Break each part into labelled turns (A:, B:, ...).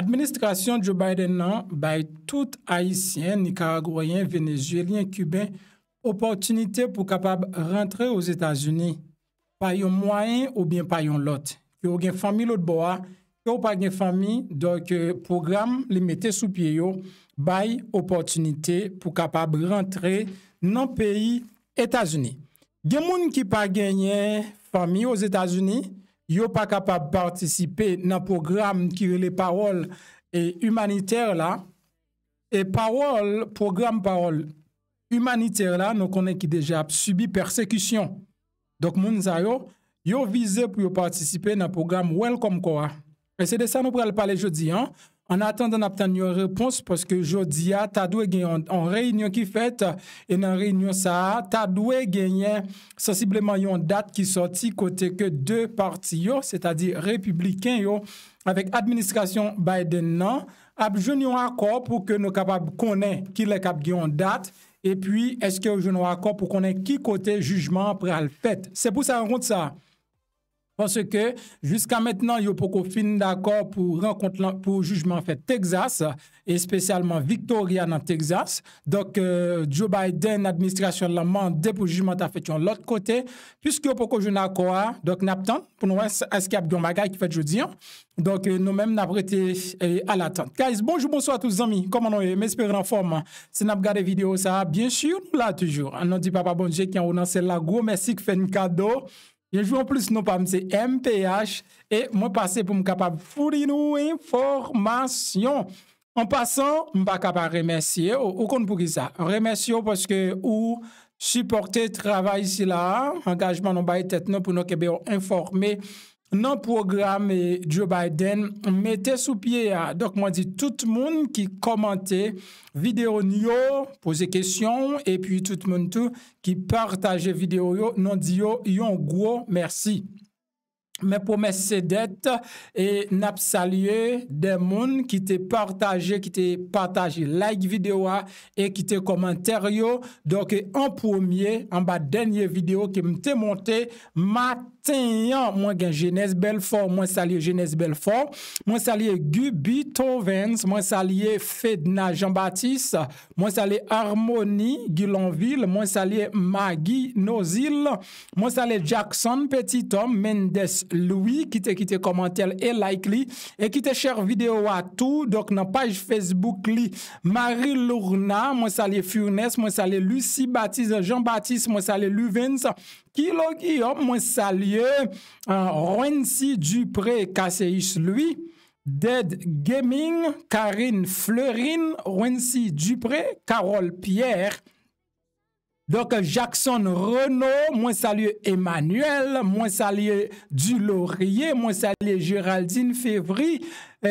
A: Administrasyon Joe Biden nan bay tout Haitien, Nicaragoyen, Venezuelien, Kuben Oportunite pou kapab rentre ouz Etasuni Payon mwayen ou bien payon lot Ke ou gen fami lot bo a Ke ou pa gen fami doke euh, program li mette sou pie yo Bay oportunite pou kapab rentre nan peyi Etasuni Gen moun ki pa genyen fami ouz Etasuni yo pa kapab partisipe nan program kirele parol e humaniter la, e parol, program parol, humaniter la, nou konen ki deja subi persekusyon. Dok moun zayo, yo vize pou yo partisipe nan program Welcome Koa. E se de sa nou pral pale jodi, an. An attendan ap tan yon repons, pwoske jodi a, ta dwe genyen an reyinyon ki fet, en an reyinyon sa a, ta dwe genyen sensibleman yon dat ki soti kote ke de parti yo, se ta di republiken yo, avek administrasyon Biden nan, ap joun yon akor pou ke nou kapab konen ki le kap genyon dat, e pi eske ou joun yon akor pou konen ki kote jujman pre al fet. Se pou sa yon kont sa a? Ponsè ke, jyska mètnen yo poko fin d'akor pou renkont lan pou jujman fète Teksas, e spesyalman Victoria nan Teksas. Dok, euh, Joe Biden, administrasyon lanman, depo jujman ta fète yon lot kote, pyske yo poko joun akwa, dok nap tante, pou nou eske ap gyon bagay ki fète joudiyan. Dok, nou mèm nap rete ala tante. Kaise, bonjou, bonsoi a euh, euh, tous zami, komon nou e, mè espèren anforman. Se nap gade video sa, bien chyou, nou la toujou. Anon di Papa Bonje ki an ou nan sel la gwo, mèsi ki fè n kado. Je joue en plus, non pas c'est MPH. Et moi, passer pour me capable de fournir nous informations. En passant, je ne pas capable de remercier. Ou compte pour Remercier parce que vous supportez le travail ici là, engagement non bas tête non pour nous informer nan programe Joe Biden mette sou pye a. Dok mwen di tout moun ki komante video nyo, pose kesyon, epi tout moun tou ki partaje video yo, nan di yo yon gwo, mersi. Mwen pou mwen sedet E nap salye den moun Ki te partaje, ki te partaje Like videwa E ki te komentaryo Donke an poumye, an ba denye video Ki mte monte Matenyan, mwen gen Jeunesse Belfort Mwen salye Jeunesse Belfort Mwen salye Gubi Tovens Mwen salye Fedna Jean-Baptiste Mwen salye Harmonie Gilonville, mwen salye Maggie Nozil Mwen salye Jackson Petitom, Mendes Leclerc Louis qui te quitte commentaire et like li et qui te cher vidéo à tout donc dans page Facebook li Marie Lourna moi salé Furness moi Lucie Baptiste Jean-Baptiste moi salé Luvens Kilo Guillaume moi salé euh, Rency Dupré Casseis lui Dead Gaming, Karine Fleurine, Renzi Dupré, Carole Pierre, donc, Jackson Renault, moi salue Emmanuel, moi salue Dulaurier, moi salue Géraldine Février,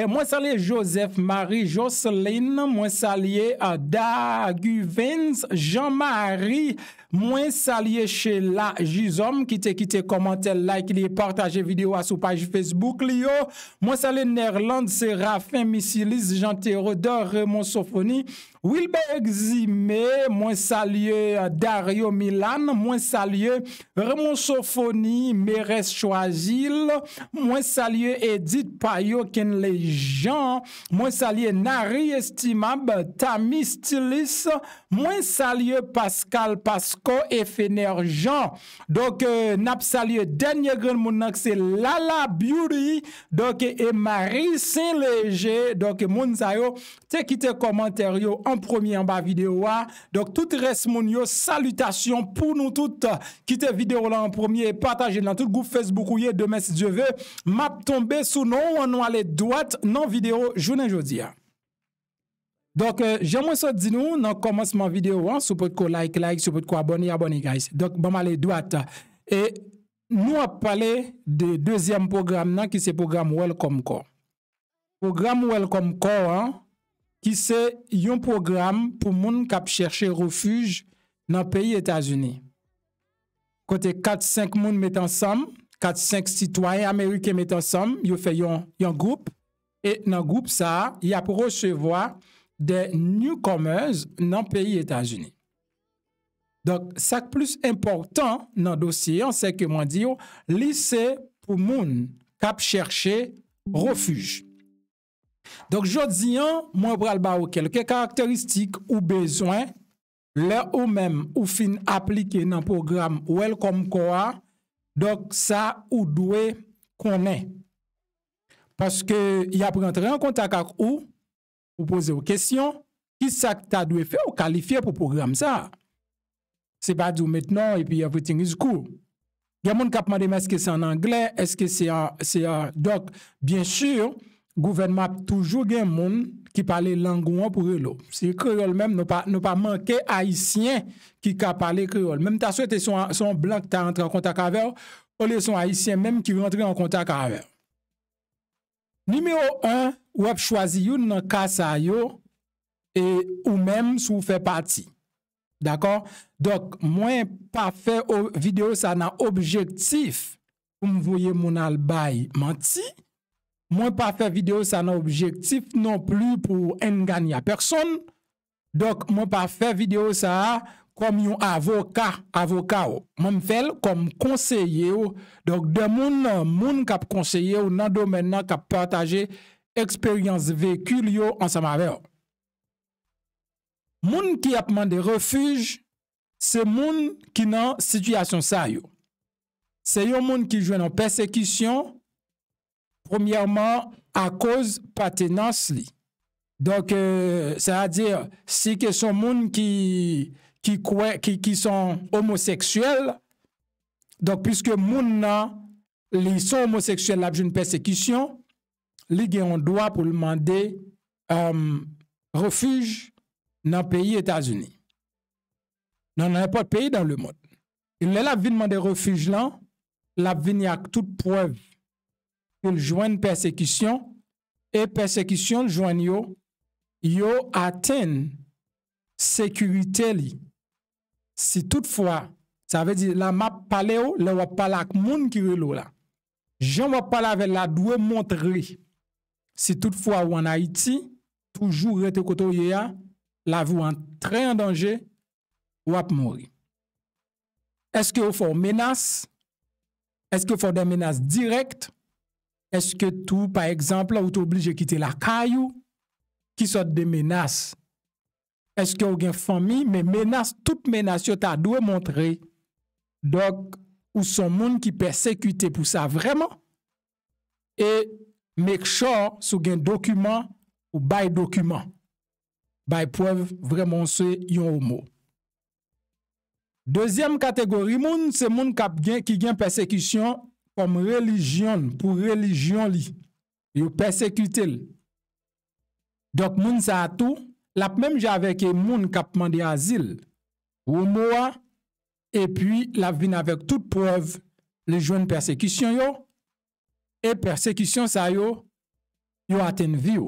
A: moins eh, moi Joseph Marie Jocelyne, moi salut euh, Daguvins, Jean-Marie, moi salut chez la qui te quitté commenter like li partager vidéo à sous page Facebook Lio. Moi salut Nerland Serafin, Missilis Jean Théodore Raymond Sophonie, Wilbert Eximé, moi salut euh, Dario Milan, moi salut Raymond Sophonie, Mérès Choisil, moi salut Edith Payot Kenley Jean, mwen salye Nari Estimab, Tami Stilis, mwen salye Pascal Pasco, FNR Jean, doke euh, nap salye Denye Gren, mwen nakse Lala Beauty, doke E Marie Saint-Léger doke mwen sayo, te kite komentaryo an promi an ba video wa ah. doke tout res moun yo, salutasyon pou nou tout, kite video la an promi e pataje lan tout go Facebook ou ye, deme se je ve map tombe sou nou, an wale doat nan video jounen jodi ya. Donk, euh, jamon sa di nou nan komanseman video an, sou pot ko like, like, sou pot ko aboni, aboni guys. Donk, bama le dwata. E nou ap pale de dezyem program nan ki se program Welcome Core. Program Welcome Core an, ki se yon program pou moun kap chershe refuj nan peyi Etasuni. Kote kat 5 moun met ansam, kat 5 sitwayen Amerike met ansam, yo fe yon yon group, Et nan goup sa, ya pou recevoi de new commerce nan peyi Etats-Unis. Donk sak plus important nan dosye, an seke mwen diyo, lise pou moun kap chershe refuj. Donk jod ziyan, mwen bral ba ou kelke karakteristik ou bezwen, le ou men ou fin aplike nan program Welcome Koa, donk sa ou dwe konen. Parce que il a entrer en contact avec vous pour poser vos questions. Qui ça que tu faire ou qualifier pour programme ça? C'est pas du maintenant et puis everything is cool. Il y a des gens qui demandent est-ce que c'est en anglais, est-ce que c'est en, Donc, bien sûr, le gouvernement a toujours des gens qui parlent langue pour eux. C'est créole même, nous pas, nous pas manquer haïtien qui parlent créole. Même tu as souhaité son, son blanc que tu entré en contact avec, eux. ou les sont haïtiens même qui rentrent en contact avec. eux. Numero an, wèp chwazi yon nan kasa yo e ou mèm sou fè pati. Dakon, dok mwen pa fè video sa nan objektif pou mwoye moun albay manti. Mwen pa fè video sa nan objektif non pli pou engan ya person. Dok mwen pa fè video sa nan objektif pou mwoye moun albay manti. kom yon avoka, avoka ou, moun fel, kom konseye ou, dok de moun, moun kap konseye ou, nan do men nan kap pataje, eksperyans vekul yo ansama veyo. Moun ki apman de refuj, se moun ki nan situasyon sa yo. Se yo moun ki jwen an persekisyon, promyèrman, a koz patenans li. Dok, se a dir, si ke son moun ki... qui, qui, sont homosexuels. Donc, puisque les gens sont homosexuels, la une persécution, ont ont droit pour demander euh, refuge dans le pays États-Unis. Dans n'importe pays dans le monde. Il ont la de demander refuge là, la n'a avec toute preuve. qu'ils joignent persécution, et persécution joignent yo, atteignent sécurité Si tout fwa, sa ve di la map pale yo, la wap pale ak moun ki relo la. Jan wap pale ave la dwe montre. Si tout fwa wan Haiti, toujou rete koto ye ya, la wou an tre an danje, wap mori. Eske ou fwa menas? Eske ou fwa de menas direkt? Eske tou, pa ekzamp, la ou tou oblije kite la kayou, ki sot de menas direkt? eske ou gen fami, men menas, tout menas yo ta dwe montre, dok ou son moun ki persekute pou sa vreman, e mek shor sou gen dokumen ou bay dokumen, bay poev vreman se yon ou mou. Dezyem kategori moun, se moun kap gen ki gen persekution kom relijyon, pou relijyon li, yo persekute li. Dok moun sa atou, Lap mèm jave ke moun kap mande azil, ou moua, epi lap vin avek tout preuve le joun persekisyon yo, e persekisyon sa yo, yo aten vi yo.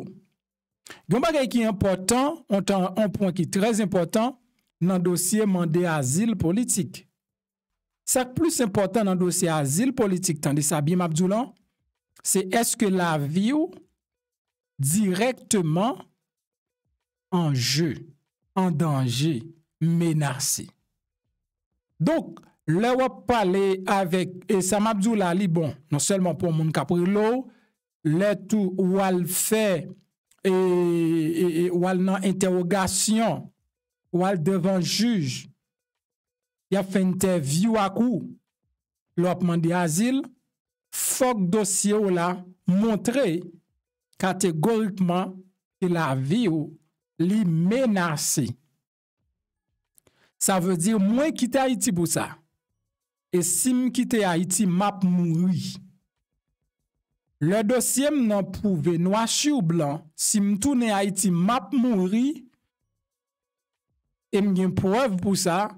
A: Goumba gen ki important, an ton anpon ki trez important nan dosye mande azil politik. Sak plus important nan dosye azil politik tan de Sabim Abdoulan, se eske la vi yo direktman enjeu, en danger, menacé. Donc, là où avec et m'a dit, bon, non seulement pour mon l'eau, le tout où fait et, et, et interrogation, ou elle devant juge, il a fait interview à coup, l'a demandé asile, fok dossier ou là montre catégoriquement que la vie ou li menase. Sa ve di mwen kite Haiti pou sa, e sim kite Haiti map mouri. Le dosyem nan pouve, noua chyou blan, sim toune Haiti map mouri, e mgen prev pou sa,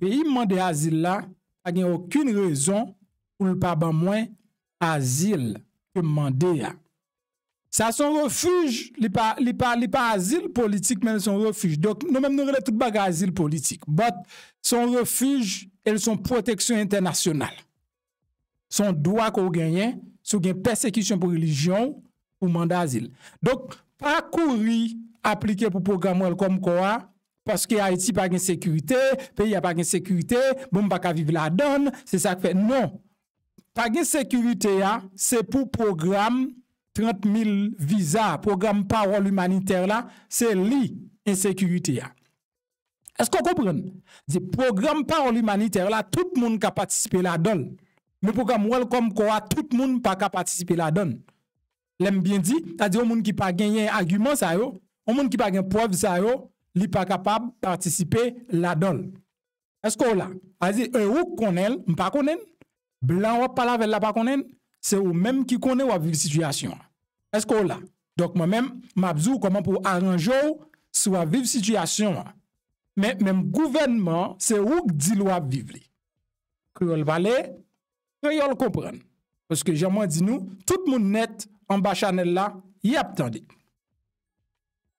A: pe im mande azil la, a gen okun rezon pou lpaba mwen azil ke mande ya. sa son refuj li pa azil politik men son refuj dok nou men nou rele tout baga azil politik bat son refuj el son proteksyon internasyonal son doak ou genyen sou gen persekisyon pou religyon ou manda azil dok pa kouri aplike pou program ou el kom kwa paske Haiti pa gen sekurite pe ya pa gen sekurite bon pa ka vive la don se sa kwe non pa gen sekurite ya se pou program 30 000 visas, programme parole humanitaire là, c'est l'insécurité. Est-ce qu'on comprend? Le programme parole humanitaire là, tout le monde qui a participé la donne. Mais programme Welcome quoi, tout le monde pas participer là-dedans. L'aime bien dit, c'est-à-dire, monde qui pas gagné argument ça yo, au monde qui pas gagné preuve ça yo, pas capable de participer la donne. Est-ce qu'on là? C'est-à-dire, un ou qu'on a pas qu'on blanc ou pas la velle là pas qu'on Se ou menm ki kone waviv situasyon. Esko ou la. Dok menm, mabzou koman pou aranjou sou waviv situasyon. Menm, menm, gouvenman se ouk di lou waviv li. Kou yon valè, yon yon l'kopren. Peske jaman di nou, tout moun net amba chanel la, yap tande.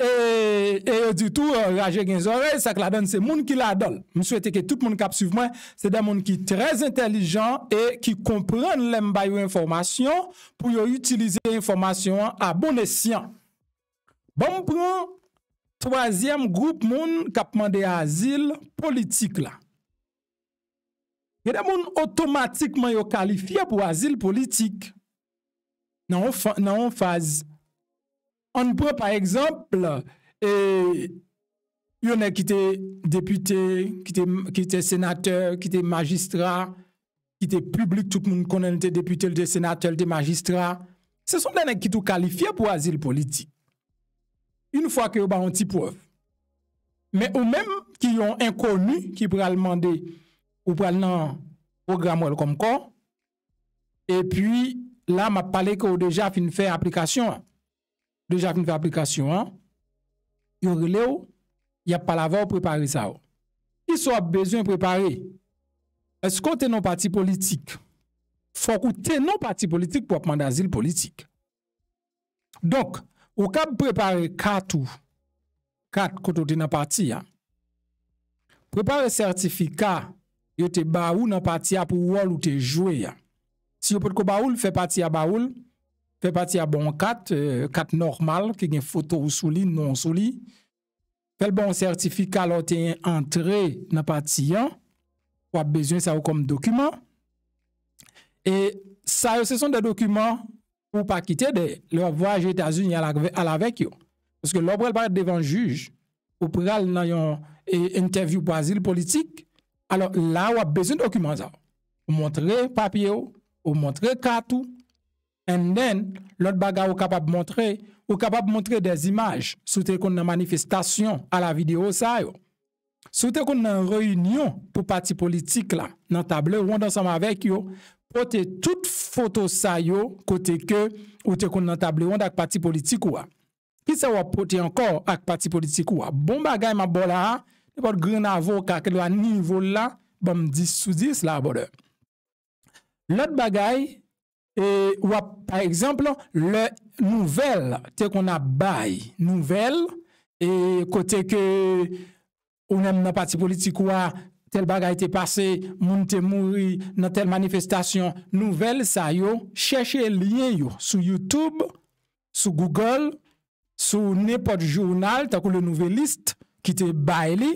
A: e, e, e di tou euh, raje gen zore, sak la den, se moun ki la dol. M sou ete ke tout moun kap suvman, se de moun ki trez intelijan e ki kompran lem bayo informasyon pou yo utilize informasyon a bon esyan. Bon pran, twazyem group moun kapman de azil politik la. Ge de moun otomatikman yo kalifiye pou azil politik. Nan ou fazi, An pou par exemple, yonè ki te depute, ki te senateur, ki te magistrat, ki te publik tout moun konen te depute, te senateur, te magistrat, se son denè ki tou kalifye pou asil politik. Yon fwa ki ou ba onti pou ouf. Men ou men ki yon inkonu ki pou al mande ou pou al nan program wèl kom kon, e pi la ma pale ki ou deja fin fè aplikasyon an. deja koun fè aplikasyon an, yon rile ou, yap palave ou prepare sa ou. Ki so ap bezwen prepare, esko te nan pati politik, fòk ou te nan pati politik pou apman da zil politik. Dok, ou kap prepare kat ou, kat koto te nan pati ya, prepare sertifika yo te ba ou nan pati ya pou wòl ou te jwè ya. Si yo pòt kò ba ou, fè pati ya ba ou, fè pati ya ba ou, Fè pati a bon kat, euh, kat normal, ki gen foto ou souli, non souli. Fèl bon sertifi kaloteyen antre nan pati yan, wap bezyen sa ou kom dokumen. E sa yo se son de dokumen pou pa kite de lor voyaj etasyen yal avek yo. Foske lor brel paret devan juj, ou preal nan yon e, interview basil politik, alon la wap bezyen dokumen za. Ou montre papye yo, ou montre kat yo, And then, lòt bagay ou kapap montre, ou kapap montre dez imaj, sou te kon nan manifestasyon a la video sa yo. Sou te kon nan reyunyon pou pati politik la, nan tablè, ou an dan saman vek yo, pote tout foto sa yo, kote ke ou te kon nan tablè ou an ak pati politik ou a. Ki sa wap pote ankor ak pati politik ou a. Bon bagay mabola a, ekot gri nan voka ke do an nivou la, bom dis sou dis la bode. Lòt bagay, Ou e ap par exemple le nouvel te kon ap bay nouvel e kote ke ou nem nan pati politikou a tel bagay te pase, moun te moui nan tel manifestasyon nouvel sa yo, chèche linyen yo sou Youtube, sou Google, sou nepot journal ta kon le nouvel list ki te bay li.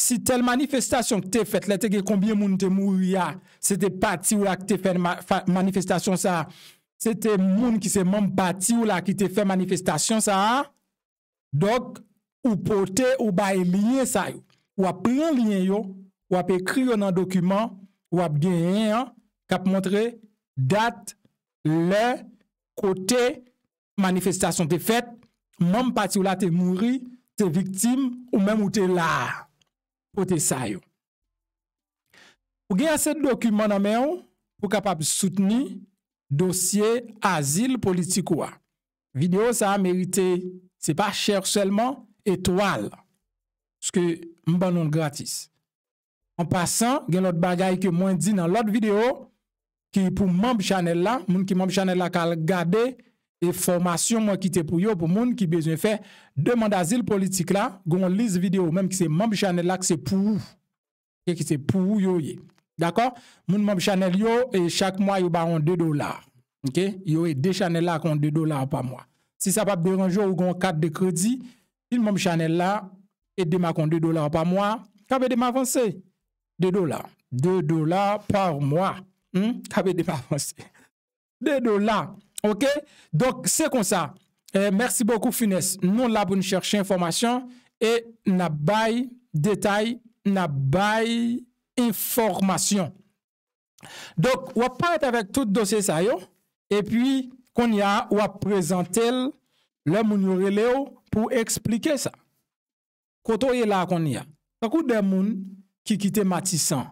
A: Si tel manifestasyon ki te fet, le te ge kombye moun te mou ya, se te pati ou la ki te fe manifestasyon sa, se te moun ki se moun pati ou la ki te fe manifestasyon sa, dok, ou pote ou ba e linyen sa yo. Ou ap pre linyen yo, ou ap ekri yo nan dokumen, ou ap genyen, kap montre, dat, le, kote, manifestasyon te fet, moun pati ou la te mouri, te viktim, ou mèm ou te la. Pote sa yo. Pou gen aset dokumen anmen yo, pou kapap souteni dosye azil politikou a. Video sa a merite, se pa chèr selman, etoal. Ske m banon gratis. An pasan, gen lot bagay ke mwen di nan lot video, ki pou moun bi chanel la, moun ki moun bi chanel la kal gade, et formation moi qui pour yo pour monde qui besoin faire demande d'asile politique là gon liste vidéo même qui c'est membre channel là c'est pour et qui c'est pour yo d'accord moun membre channel yo et chaque mois yo ba 2 dollars OK yo et deux channel là qu'on 2 dollars par mois si ça pas déranger ou gon carte de crédit il membre channel là et de ma 2 dollars par mois qu'avait de m'avancer 2 dollars 2 dollars par mois hmm? de m'avancer deux 2 dollars OK? Donc, c'est comme ça. Euh, merci beaucoup, Funes. Nous, là, pour nous chercher information et n'a bail détail, n'a bail information. Donc, on part avec tout dossier ça, et puis, qu'on y a, on va présenter le pour expliquer ça. Quand on est là, qu'on y a. beaucoup de gens qui quittent Matissan.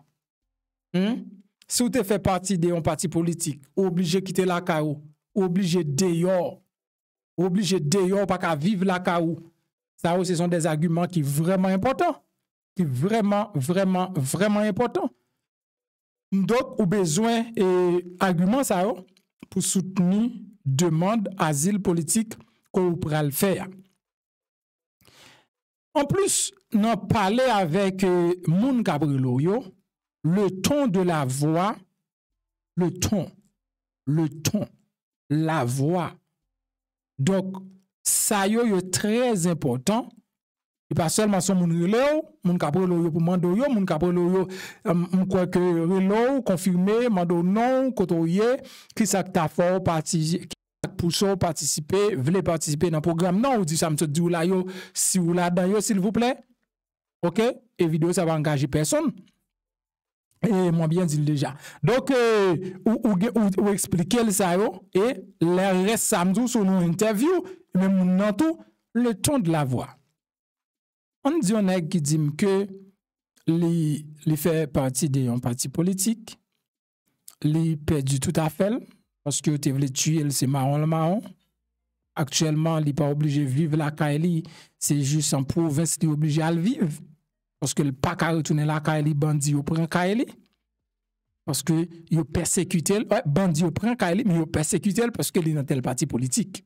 A: Hmm? Si vous faites partie d'un parti politique, obligé de quitter la CAO, obligé d'ailleurs, Obligé dehors, pas qu'à vivre la caou. Ça, oh, ce sont des arguments qui sont vraiment importants. Qui vraiment, vraiment, vraiment importants. Donc, au besoin et arguments, ça, oh, pour soutenir demande asile politique qu'on pourra le faire. En plus, nous parlé avec euh, Moun Gabrielo, le ton de la voix, le ton, le ton la voix. Donc, ça yo est très important. Et pas seulement son moun moun kapre pou mando moun kapre yo ke euh, konfirme, non, koto ye, ki sak ta le ki sak ou si vous la dan s'il vous plaît. Ok? et vidéo ça va engager personne. Et moi bien dit déjà. Donc, vous euh, expliquez ça, et le reste samedi, sur nos interviews, même dans tout, le ton de la voix. On dit on que les, fait partie d'un parti politique, les perdu tout à fait, parce que tu voulais tuer, c'est marron le marron. Actuellement, il n'est pas obligé de vivre la Kaili, c'est juste en province, il est obligé à le vivre. Parce que le pas qu'à retourner la Kaeli les bandits, prend prennent Parce que il persécuté, ouais, bandit au prend Kaeli mais il persécuté parce que il dans tel parti politique.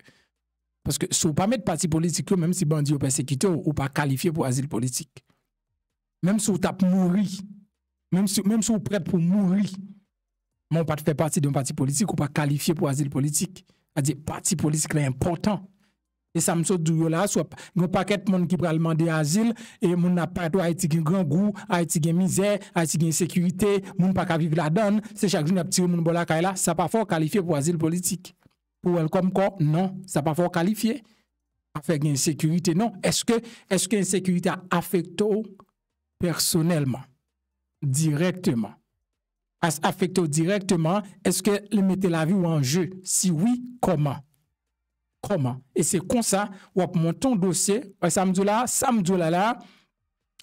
A: Parce que si vous pas mettre parti politique, même si bandits, persécuté, vous ou pas qualifié pour asile politique. Même si vous êtes mourir, même si, même si vous prêt pour mourir, ne on pas faire partie d'un parti politique, ou pas qualifié pour asile politique. C'est-à-dire, parti politique est important. E sa msot dou yo la, sop, nou pa ket moun ki pral mande azil, e moun ap patou a eti gen gran gou, a eti gen mizè, a eti gen sekurite, moun pa kapiv la don, se chak joun ap tiroun moun bola kaila, e sa pa fò kalifiye pou azil politik. Pou el kom kon, non, sa pa fò kalifiye. A fèk gen sekurite, non. Eske, eske en sekurite a afekte ou personelman, direktman. As afekte ou direktman, eske li mette la vi ou anje, si oui, koman? comment. Et c'est comme ça, on monté un dossier, samedi là, samedi là, là,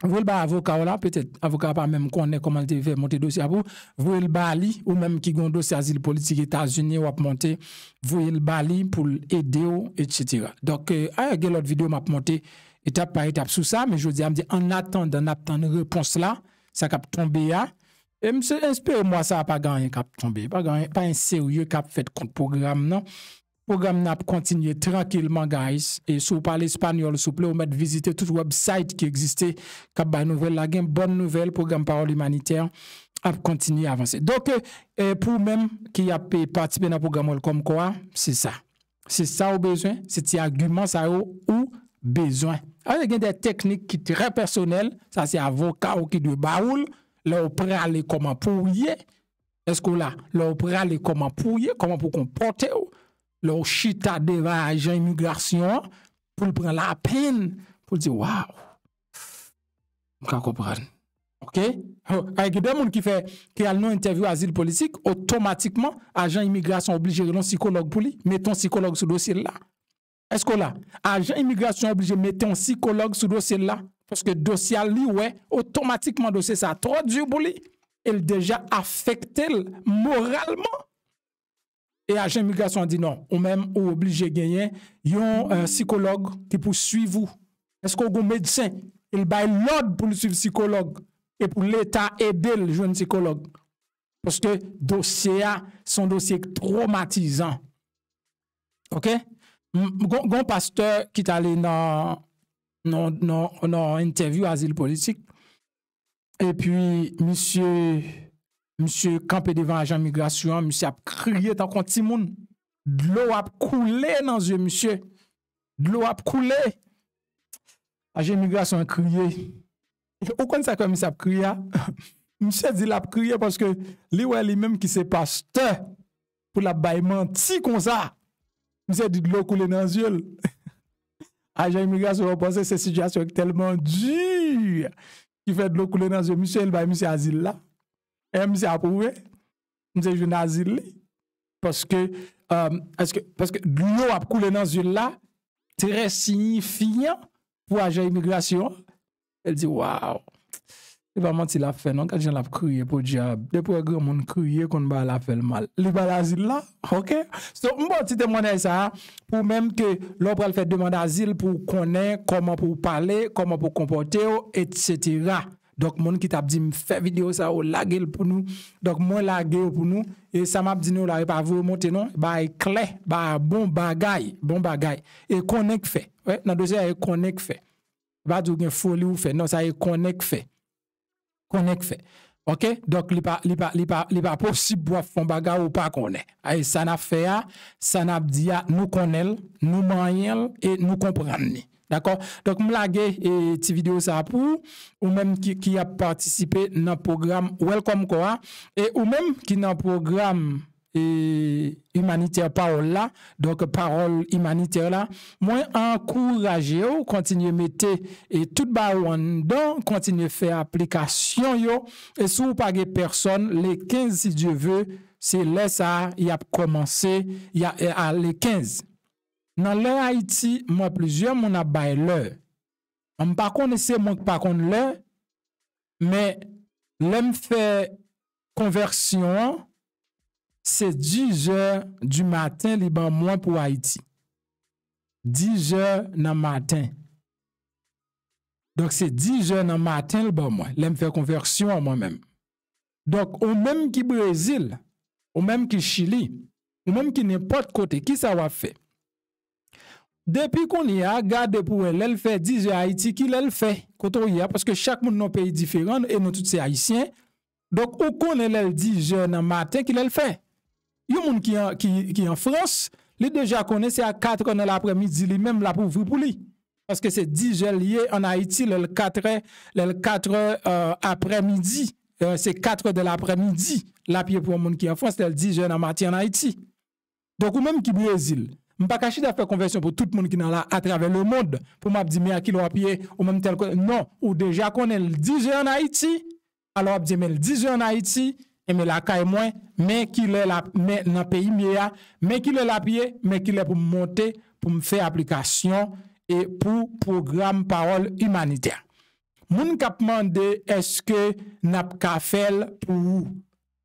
A: vous le avocat là, peut-être avocat pas même connaît comment il fait monter dossier à vous, vous le bali ou même qui un dossier asile politique États-Unis ou monter, vous le bali pour aider etc. Donc, euh, a autre vidéo m'a monté étape par étape sous ça, mais je dis, en attendant, en attendant réponse là, ça cap tomber là. Et monsieur, espérez-moi, ça n'a pas gagné cap tomber, pas gagné, pas un sérieux cap fait contre programme, non. program nan ap kontinye tranquilman, guys, e sou pale espanyol, sou ple ou met vizite tout website ki egziste kap bay nouvel la gen, bon nouvel, program parole humanitaire, ap kontinye avanse. Dok, e, pou men ki ap pe patipe nan programol kom kwa, se sa. Se sa ou bezwen, se ti agumen sa ou, ou bezwen. A gen de teknik ki tre personel, sa se avoka ou ki de baoul, la ou pre ale koman pou ye, esko la, la ou pre ale koman pou ye, koman pou kompote ou, Le chita devant l'agent immigration pour prendre la peine pour dire waouh je ok avec des gens qui fait qui a non interview asile politique automatiquement agent immigration obligé de psychologue pour lui un psychologue sur dossier là est-ce que là agent immigration obligé un psychologue sur dossier là parce que dossier lui ouais automatiquement dossier ça trop dur pour lui il déjà affecté moralement E a genmigrasyon di nan, ou mèm ou oblige genyen, yon euh, psikolog ki pou suivou. Esko goun medsen, el bay lòd pou li suivi psikolog, e pou l'Etat edel joun psikolog. Poske dosye a, son dosye traumatizan. Ok? Gon pasteur ki talè nan interview azil politik, e pi misye... Monsieur campé devant agent migration, monsieur a crié tant tout le monde. De l'eau a coulé dans yeux monsieur. De l'eau a coulé. Agent migration a crié. Au quand ça comme ça a crié. monsieur dit l'a crié parce que lui ouais lui-même qui c'est pasteur pour la bail menti comme ça. Monsieur dit l'eau coulé dans yeux. Agent immigration pense que cette situation tellement dure qui fait de l'eau couler dans yeux monsieur, il va monsieur asile là. M se apouwe, m se joun azil li, paske glou ap koule nan zil la, tre signifiyan pou aje imigrasyon. El di, waw, li ba man ti la fe nan, kal jen la f kouye pou diya, de pou a gen moun kouye kon ba la fe l mal. Li ba la zil la, ok? So, m bon ti temwane sa, pou menm ke lopre al fè demwane azil pou konen koman pou pale, koman pou kompote yo, et setera. Donc, mon qui t'a dit, fais vidéo ça, ou laguer pour nous. Donc, moi, laguez pour nous. Et ça m'a dit, nous, là, pas vous monter, non. Bah, clé, bah, bon bagaille, bon bagaille. Et connect fait. Ouais, dans le deuxième, connect fait. Bah, du une folie ou fait. Non, ça est connect fait. Connect fait. OK? Donc, les pas, il pas, pas, possible de faire bagay ou pas connaît. Ça n'a fait, ça n'a dit, nous connaît, nous manions et nous comprenons. D'accord Donc, vous et petite vidéo ça pour ou même qui, a participé dans le programme Welcome Koa et ou même qui dans programme humanitaire parole là donc parole humanitaire là moi encourager ou continuer mettre et tout bas en dedans continuer faire application yo et si vous pas personne les 15 si Dieu veut c'est là ça il a commencé il a les 15 Nan lè Haiti, mwen plijè mwen abay lè. Mwen pa konese mwen pa kon lè, mwen lè mwen fè konversyon, se di jè du maten li ban mwen pou Haiti. Di jè nan maten. Donk se di jè nan maten li ban mwen, lè mwen fè konversyon mwen mèm. Donk ou mèm ki Brésil, ou mèm ki Chili, ou mèm ki nèpote kote, ki sa wafè? Depi kon ya, gade pou en lèl fè, di jè Haiti ki lèl fè. Koto ya, paske chak moun nou peyi diferan, e nou tout se Haitien, dok ou kon lèl di jèl nan matin ki lèl fè. Yon moun ki yon Frans, li deja konè se a katre nan apremidji li, mèm la poufri pou li. Paske se di jèl liye an Haiti lèl katre euh, apremidji, euh, se katre de l'apremidji, la piye pou moun ki yon Frans, lèl di jèl nan matin an Haiti. Dok ou mèm ki Brazil, M pa kashi da fwe konversyon pou tout moun ki nan la atrave le moun. Pou m ap di mi a kil wap ye ou m an tel kon. Non, ou deja kon el dizi an Haiti. Alo ap di men el dizi an Haiti. E men la kay mwen. Men ki le la, men nan peyi mi a. Men ki le la pie. Men ki le pou m monte. Pou m fe aplikasyon. E pou program parol imanite. Moun kap mande eske nap ka fel pou ou.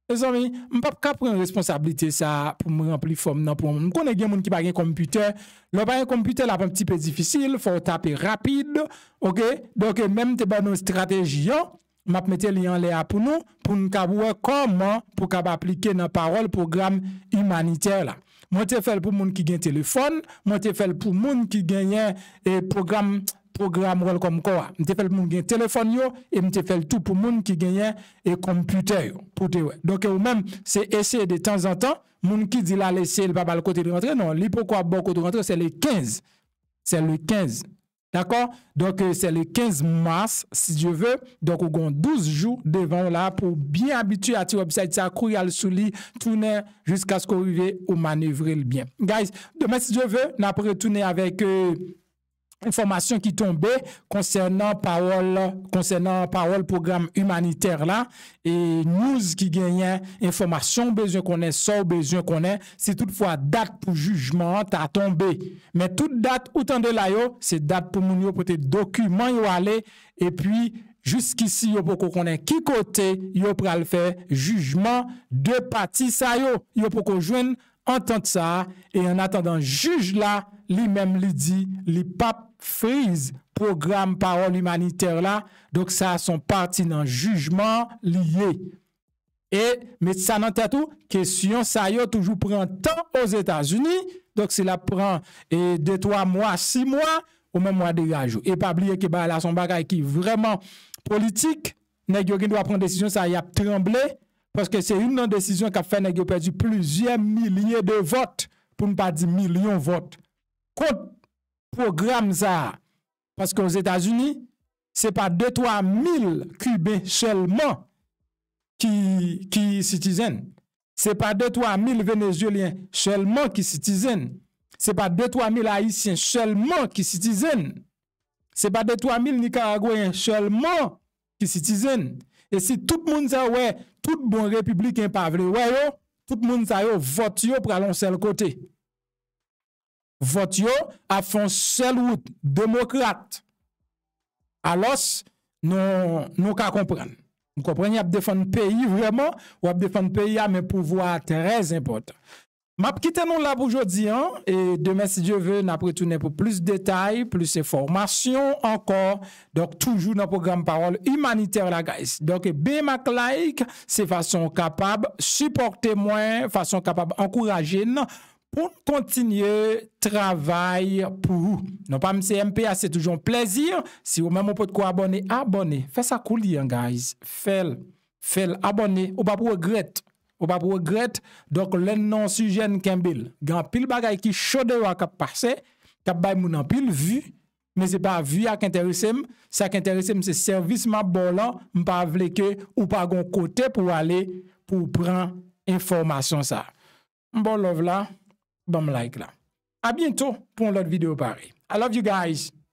A: E zon mi, m pap ka pren responsabilite sa pou m rempli fom nan pou m konen gen moun ki bagen komputer. Lò bagen komputer la pou m ti pe zifisil, fò tapè rapid, ok? Ok, mèm te ban nou strategyon, m ap mette liyan le apou nou pou m kabouè koman pou kab aplike nan parol program imaniter la. M wote fel pou moun ki gen telefon, m wote fel pou moun ki genyen eh, program imaniter. programme comme quoi Je te e le le téléphone et je te mte tout pour le monde qui gagne et yo, pour te vous même c'est essayer de temps. de temps temps, monde qui dit il la laisser le papa le côté de rentrer non, li pourquoi bon côté de rentrer C'est le 15. C'est le 15. D'accord Donc, c'est le 15 mars, si je veux. Donc, on avez 12 jours devant là pour bien habituer à tirer ça, courir le souli, tourner jusqu'à ce qu'on arrive au manœuvrer le bien. Guys, demain, si je veux, nous tourner retourner avec... Euh, informasyon ki tombe, konsernan parol, konsernan parol program humaniter la, e nouz ki genyen informasyon bezyon konen, sou bezyon konen, se toutfwa dat pou jujman ta tombe. Men tout dat outan de la yo, se dat pou moun yo pou te dokumen yo ale, e pi jiski si yo pou ko konen ki kote, yo pral fe jujman de pati sa yo. Yo pou ko jwen entente sa e en atendan juj la, li mem li di, li pap friz, program, parol imaniter la, dok sa son parti nan jujman liye. E, met sa nan tato, kesyon sa yo toujou pren tan os Etats-Unis, dok se la pren, e, de 3 mwa, 6 mwa, ou men mwa de yajou. E pa bliye ki ba la son bagay ki vreman politik, negyogin dwa pren desisyon sa yo tremble, paske se yon nan desisyon ka fe negyo perdi plusyen milyon de vot pou mpa di milyon vot. Kont Mwen programe sa, paske ou Zeta Zuni, se pa 2-3 mil kuben chelman ki sitizen. Se pa 2-3 mil venezuelyen chelman ki sitizen. Se pa 2-3 mil haisyen chelman ki sitizen. Se pa 2-3 mil nikaragoyen chelman ki sitizen. E si tout moun za we, tout bon republiken pa vre we yo, tout moun za yo vot yo pralon sel kote. Vot yo, ap fon sel wout, demokrat, alos nou ka kompren. Nou kompren yon ap defan peyi vreman, ou ap defan peyi a men pouvoa terèz importan. Map kitè nou lab oujodi an, e demè si djè vè, napre toune pou plus detay, plus se formasyon, ankor, dok toujou nan program parol imaniter la gays. Dok e be mak laik, se fason kapab, supporte mwen, fason kapab, ankouraje nan, pou n kontinye travay pou ou. Non pa mse MP ase toujon plezir, si ou men mwen pot kwa abone, abone. Fè sa kou li an, guys. Fèl, fèl, abone. Ou pa pou egret, ou pa pou egret, dok lè nan sujen kembil. Gan pil bagay ki chode wak ap pase, kap bay mounan pil vu, men se pa vu ak enterese m, sa ak enterese m se servis ma bon la, m pa vleke ou pa gon kote pou ale, pou pran informasyon sa. M bon lov la. ba me like la. A bientou pou an lot videou pare. I love you guys!